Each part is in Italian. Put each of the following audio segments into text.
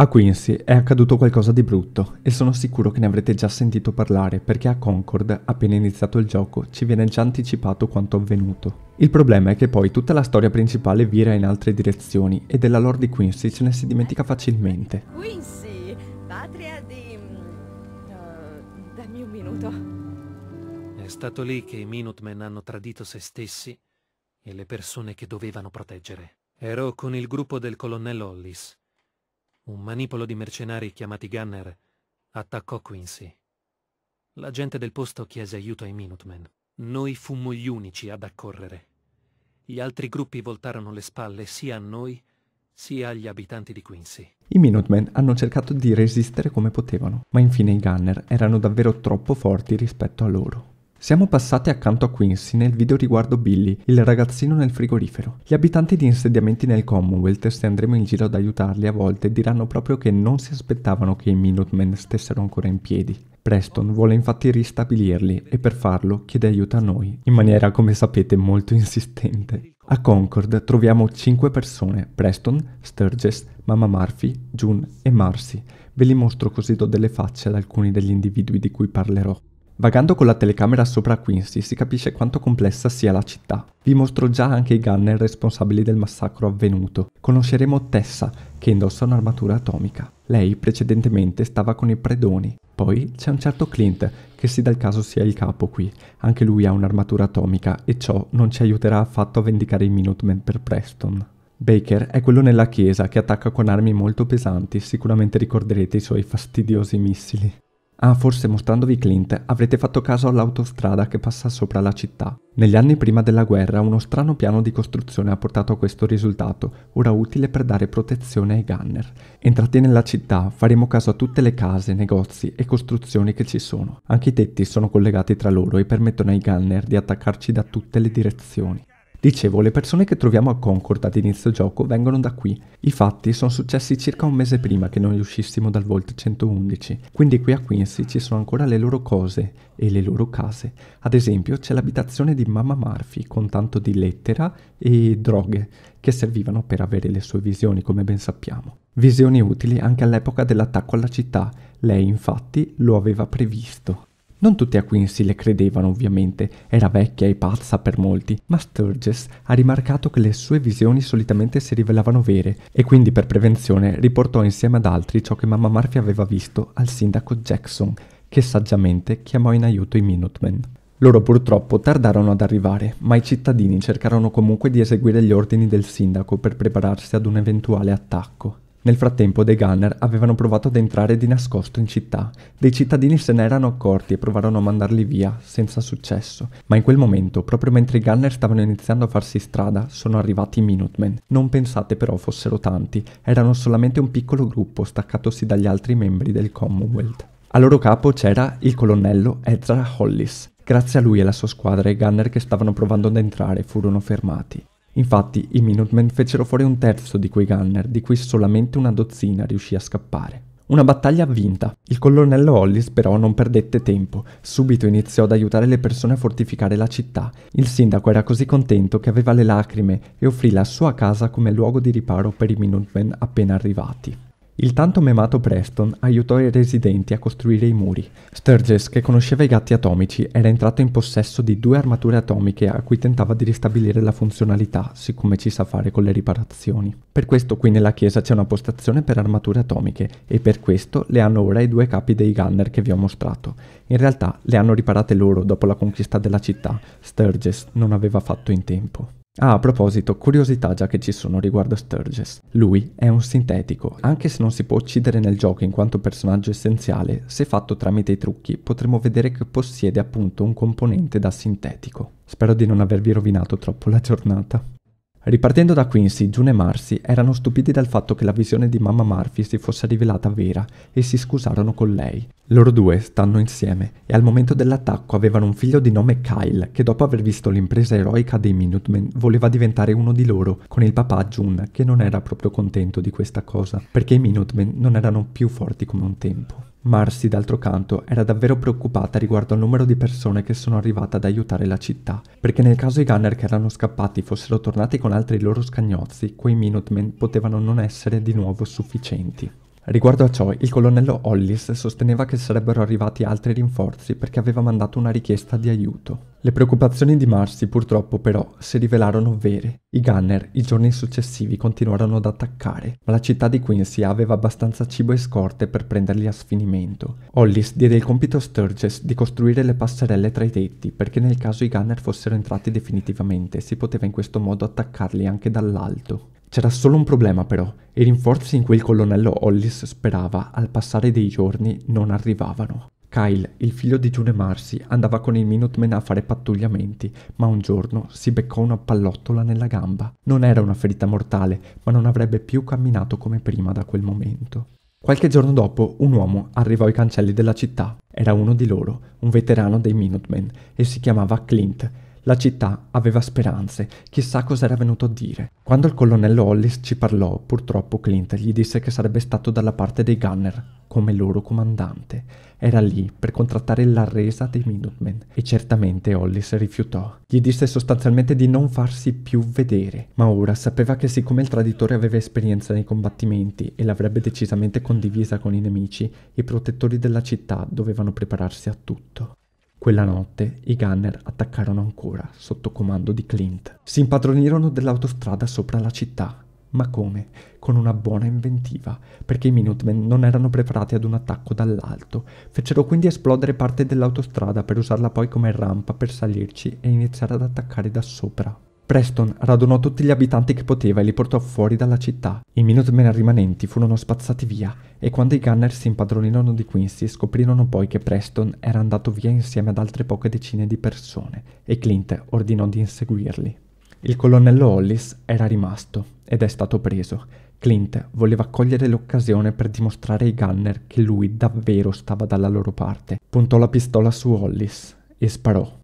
A Quincy è accaduto qualcosa di brutto e sono sicuro che ne avrete già sentito parlare perché a Concord, appena iniziato il gioco, ci viene già anticipato quanto avvenuto. Il problema è che poi tutta la storia principale vira in altre direzioni e della lore di Quincy ce ne si dimentica facilmente. Quincy, patria di... Uh, mm, eh, dammi un minuto. È stato lì che i Minutemen hanno tradito se stessi e le persone che dovevano proteggere. Ero con il gruppo del colonnello Hollis un manipolo di mercenari chiamati Gunner attaccò Quincy. La gente del posto chiese aiuto ai Minutemen. Noi fummo gli unici ad accorrere. Gli altri gruppi voltarono le spalle sia a noi sia agli abitanti di Quincy. I Minutemen hanno cercato di resistere come potevano, ma infine i Gunner erano davvero troppo forti rispetto a loro. Siamo passati accanto a Quincy nel video riguardo Billy, il ragazzino nel frigorifero. Gli abitanti di insediamenti nel Commonwealth, se andremo in giro ad aiutarli a volte, diranno proprio che non si aspettavano che i Minutemen stessero ancora in piedi. Preston vuole infatti ristabilirli e per farlo chiede aiuto a noi, in maniera come sapete molto insistente. A Concord troviamo 5 persone, Preston, Sturges, Mamma Murphy, June e Marcy. Ve li mostro così do delle facce ad alcuni degli individui di cui parlerò. Vagando con la telecamera sopra Quincy si capisce quanto complessa sia la città. Vi mostro già anche i gunner responsabili del massacro avvenuto. Conosceremo Tessa, che indossa un'armatura atomica. Lei precedentemente stava con i predoni. Poi c'è un certo Clint, che si dà il caso sia il capo qui. Anche lui ha un'armatura atomica e ciò non ci aiuterà affatto a vendicare i Minutemen per Preston. Baker è quello nella chiesa che attacca con armi molto pesanti, sicuramente ricorderete i suoi fastidiosi missili. Ah, forse mostrandovi Clint avrete fatto caso all'autostrada che passa sopra la città. Negli anni prima della guerra uno strano piano di costruzione ha portato a questo risultato, ora utile per dare protezione ai gunner. Entrati nella città faremo caso a tutte le case, negozi e costruzioni che ci sono. Anche i tetti sono collegati tra loro e permettono ai gunner di attaccarci da tutte le direzioni. Dicevo, le persone che troviamo a Concord ad inizio gioco vengono da qui. I fatti sono successi circa un mese prima che noi uscissimo dal Volt 111, quindi qui a Quincy ci sono ancora le loro cose e le loro case. Ad esempio c'è l'abitazione di Mamma Murphy con tanto di lettera e droghe che servivano per avere le sue visioni, come ben sappiamo. Visioni utili anche all'epoca dell'attacco alla città. Lei infatti lo aveva previsto. Non tutti a Quincy le credevano ovviamente, era vecchia e pazza per molti, ma Sturges ha rimarcato che le sue visioni solitamente si rivelavano vere e quindi per prevenzione riportò insieme ad altri ciò che mamma Murphy aveva visto al sindaco Jackson, che saggiamente chiamò in aiuto i Minutemen. Loro purtroppo tardarono ad arrivare, ma i cittadini cercarono comunque di eseguire gli ordini del sindaco per prepararsi ad un eventuale attacco. Nel frattempo dei gunner avevano provato ad entrare di nascosto in città. Dei cittadini se ne erano accorti e provarono a mandarli via, senza successo. Ma in quel momento, proprio mentre i gunner stavano iniziando a farsi strada, sono arrivati i Minutemen. Non pensate però fossero tanti, erano solamente un piccolo gruppo staccatosi dagli altri membri del Commonwealth. A loro capo c'era il colonnello Ezra Hollis. Grazie a lui e alla sua squadra i gunner che stavano provando ad entrare furono fermati. Infatti i Minutemen fecero fuori un terzo di quei gunner, di cui solamente una dozzina riuscì a scappare. Una battaglia vinta. Il colonnello Hollis però non perdette tempo, subito iniziò ad aiutare le persone a fortificare la città. Il sindaco era così contento che aveva le lacrime e offrì la sua casa come luogo di riparo per i Minutemen appena arrivati. Il tanto memato Preston aiutò i residenti a costruire i muri. Sturges, che conosceva i gatti atomici, era entrato in possesso di due armature atomiche a cui tentava di ristabilire la funzionalità, siccome ci sa fare con le riparazioni. Per questo qui nella chiesa c'è una postazione per armature atomiche e per questo le hanno ora i due capi dei gunner che vi ho mostrato. In realtà le hanno riparate loro dopo la conquista della città, Sturges non aveva fatto in tempo. Ah, a proposito, curiosità già che ci sono riguardo Sturges. Lui è un sintetico, anche se non si può uccidere nel gioco in quanto personaggio essenziale, se fatto tramite i trucchi potremo vedere che possiede appunto un componente da sintetico. Spero di non avervi rovinato troppo la giornata. Ripartendo da Quincy, June e Marcy erano stupiti dal fatto che la visione di mamma Murphy si fosse rivelata vera e si scusarono con lei. Loro due stanno insieme e al momento dell'attacco avevano un figlio di nome Kyle che dopo aver visto l'impresa eroica dei Minutemen voleva diventare uno di loro con il papà June che non era proprio contento di questa cosa perché i Minutemen non erano più forti come un tempo. Marcy, d'altro canto, era davvero preoccupata riguardo al numero di persone che sono arrivate ad aiutare la città, perché nel caso i gunner che erano scappati fossero tornati con altri loro scagnozzi, quei Minutemen potevano non essere di nuovo sufficienti. Riguardo a ciò, il colonnello Hollis sosteneva che sarebbero arrivati altri rinforzi perché aveva mandato una richiesta di aiuto. Le preoccupazioni di Marcy purtroppo però si rivelarono vere. I Gunner i giorni successivi continuarono ad attaccare, ma la città di Quincy aveva abbastanza cibo e scorte per prenderli a sfinimento. Hollis diede il compito a Sturges di costruire le passerelle tra i tetti perché nel caso i Gunner fossero entrati definitivamente si poteva in questo modo attaccarli anche dall'alto. C'era solo un problema però, i rinforzi in cui il colonnello Hollis sperava al passare dei giorni non arrivavano. Kyle, il figlio di June Marcy, andava con il Minutemen a fare pattugliamenti, ma un giorno si beccò una pallottola nella gamba. Non era una ferita mortale, ma non avrebbe più camminato come prima da quel momento. Qualche giorno dopo, un uomo arrivò ai cancelli della città. Era uno di loro, un veterano dei Minutemen, e si chiamava Clint, la città aveva speranze, chissà cosa era venuto a dire. Quando il colonnello Hollis ci parlò, purtroppo Clint gli disse che sarebbe stato dalla parte dei Gunner, come loro comandante. Era lì per contrattare la resa dei Minutemen e certamente Hollis rifiutò. Gli disse sostanzialmente di non farsi più vedere, ma ora sapeva che siccome il traditore aveva esperienza nei combattimenti e l'avrebbe decisamente condivisa con i nemici, i protettori della città dovevano prepararsi a tutto. Quella notte i Gunner attaccarono ancora, sotto comando di Clint. Si impadronirono dell'autostrada sopra la città ma come? Con una buona inventiva, perché i Minutemen non erano preparati ad un attacco dall'alto. Fecero quindi esplodere parte dell'autostrada per usarla poi come rampa per salirci e iniziare ad attaccare da sopra. Preston radunò tutti gli abitanti che poteva e li portò fuori dalla città. I minutemen rimanenti furono spazzati via e quando i Gunner si impadronirono di Quincy scoprirono poi che Preston era andato via insieme ad altre poche decine di persone e Clint ordinò di inseguirli. Il colonnello Hollis era rimasto ed è stato preso. Clint voleva cogliere l'occasione per dimostrare ai Gunner che lui davvero stava dalla loro parte. Puntò la pistola su Hollis e sparò.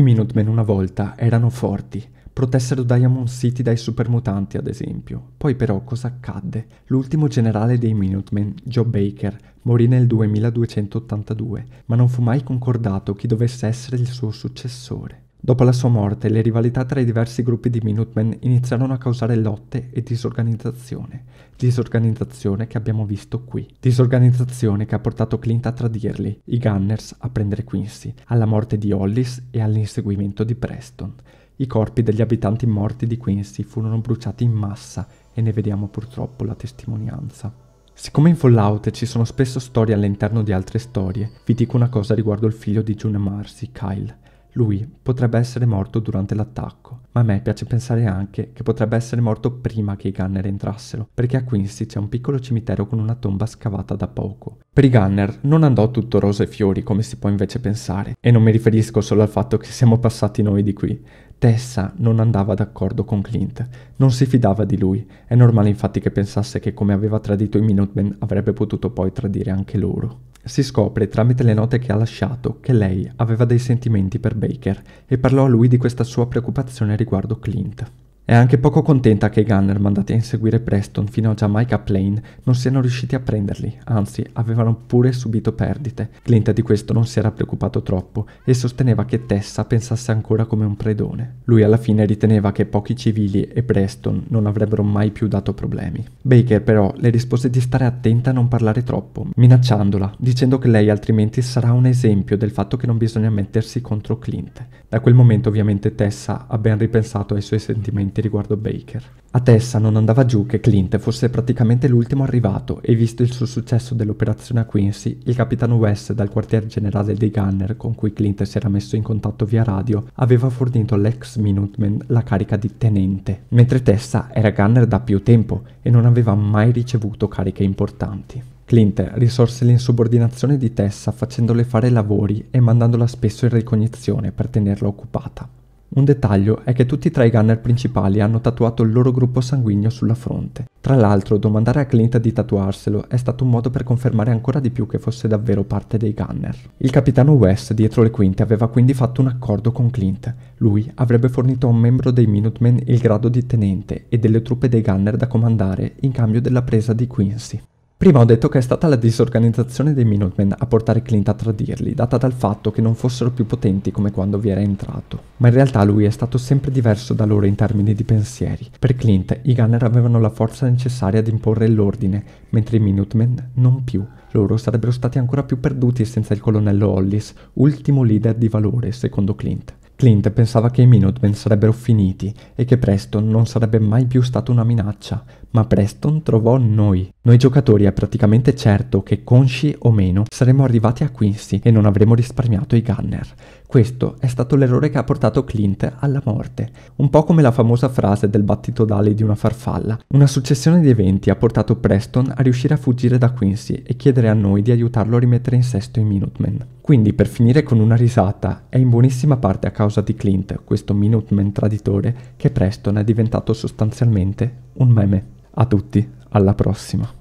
I Minutemen una volta erano forti, protessero Diamond City dai supermutanti ad esempio. Poi però cosa accadde? L'ultimo generale dei Minutemen, Joe Baker, morì nel 2282, ma non fu mai concordato chi dovesse essere il suo successore. Dopo la sua morte, le rivalità tra i diversi gruppi di Minutemen iniziarono a causare lotte e disorganizzazione, disorganizzazione che abbiamo visto qui, disorganizzazione che ha portato Clint a tradirli, i Gunners a prendere Quincy, alla morte di Hollis e all'inseguimento di Preston. I corpi degli abitanti morti di Quincy furono bruciati in massa e ne vediamo purtroppo la testimonianza. Siccome in Fallout ci sono spesso storie all'interno di altre storie, vi dico una cosa riguardo il figlio di June e Marcy, Kyle. Lui potrebbe essere morto durante l'attacco, ma a me piace pensare anche che potrebbe essere morto prima che i Gunner entrassero, perché a Quincy c'è un piccolo cimitero con una tomba scavata da poco. Per i Gunner non andò tutto rose e fiori come si può invece pensare, e non mi riferisco solo al fatto che siamo passati noi di qui. Tessa non andava d'accordo con Clint, non si fidava di lui, è normale infatti che pensasse che come aveva tradito i Minutemen avrebbe potuto poi tradire anche loro. Si scopre tramite le note che ha lasciato che lei aveva dei sentimenti per Baker e parlò a lui di questa sua preoccupazione riguardo Clint. È anche poco contenta che i Gunner mandati a inseguire Preston fino a Jamaica Plain non siano riusciti a prenderli, anzi avevano pure subito perdite. Clint di questo non si era preoccupato troppo e sosteneva che Tessa pensasse ancora come un predone. Lui alla fine riteneva che pochi civili e Preston non avrebbero mai più dato problemi. Baker però le rispose di stare attenta a non parlare troppo, minacciandola, dicendo che lei altrimenti sarà un esempio del fatto che non bisogna mettersi contro Clint. Da quel momento ovviamente Tessa ha ben ripensato ai suoi sentimenti inquieti riguardo Baker. A Tessa non andava giù che Clint fosse praticamente l'ultimo arrivato e visto il suo successo dell'operazione a Quincy, il capitano West dal quartier generale dei Gunner con cui Clint si era messo in contatto via radio aveva fornito all'ex Minuteman la carica di tenente, mentre Tessa era Gunner da più tempo e non aveva mai ricevuto cariche importanti. Clint risorse l'insubordinazione di Tessa facendole fare lavori e mandandola spesso in ricognizione per tenerla occupata. Un dettaglio è che tutti e tre i gunner principali hanno tatuato il loro gruppo sanguigno sulla fronte. Tra l'altro, domandare a Clint di tatuarselo è stato un modo per confermare ancora di più che fosse davvero parte dei gunner. Il capitano West, dietro le quinte, aveva quindi fatto un accordo con Clint. Lui avrebbe fornito a un membro dei Minutemen il grado di tenente e delle truppe dei gunner da comandare in cambio della presa di Quincy. Prima ho detto che è stata la disorganizzazione dei Minutemen a portare Clint a tradirli, data dal fatto che non fossero più potenti come quando vi era entrato. Ma in realtà lui è stato sempre diverso da loro in termini di pensieri. Per Clint, i Gunner avevano la forza necessaria ad imporre l'ordine, mentre i Minutemen non più. Loro sarebbero stati ancora più perduti senza il colonnello Hollis, ultimo leader di valore, secondo Clint. Clint pensava che i Minutemen sarebbero finiti e che Preston non sarebbe mai più stato una minaccia, ma Preston trovò noi. Noi giocatori è praticamente certo che consci o meno saremmo arrivati a Quincy e non avremmo risparmiato i Gunner. Questo è stato l'errore che ha portato Clint alla morte, un po' come la famosa frase del battito d'ali di una farfalla. Una successione di eventi ha portato Preston a riuscire a fuggire da Quincy e chiedere a noi di aiutarlo a rimettere in sesto i Minutemen. Quindi per finire con una risata, è in buonissima parte a causa causa di Clint, questo Minuteman traditore, che presto è diventato sostanzialmente un meme. A tutti, alla prossima.